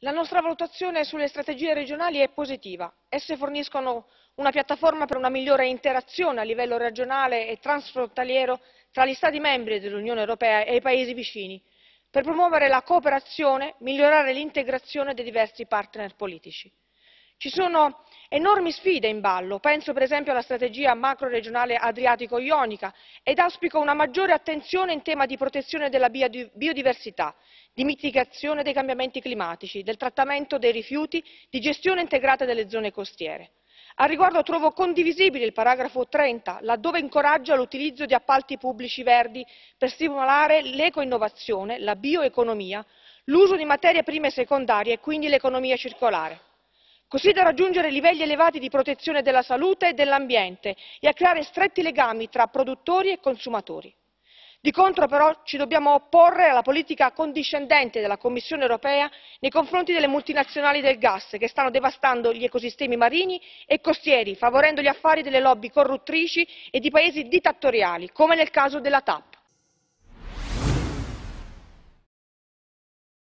La nostra valutazione sulle strategie regionali è positiva. Esse forniscono una piattaforma per una migliore interazione a livello regionale e transfrontaliero tra gli Stati membri dell'Unione Europea e i Paesi vicini, per promuovere la cooperazione, migliorare l'integrazione dei diversi partner politici. Enormi sfide in ballo, penso per esempio alla strategia macroregionale adriatico-ionica ed auspico una maggiore attenzione in tema di protezione della biodiversità, di mitigazione dei cambiamenti climatici, del trattamento dei rifiuti, di gestione integrata delle zone costiere. Al riguardo trovo condivisibile il paragrafo 30, laddove incoraggia l'utilizzo di appalti pubblici verdi per stimolare l'ecoinnovazione, la bioeconomia, l'uso di materie prime secondarie e quindi l'economia circolare così da raggiungere livelli elevati di protezione della salute e dell'ambiente e a creare stretti legami tra produttori e consumatori. Di contro però ci dobbiamo opporre alla politica accondiscendente della Commissione europea nei confronti delle multinazionali del gas che stanno devastando gli ecosistemi marini e costieri, favorendo gli affari delle lobby corruttrici e di paesi dittatoriali, come nel caso della TAP.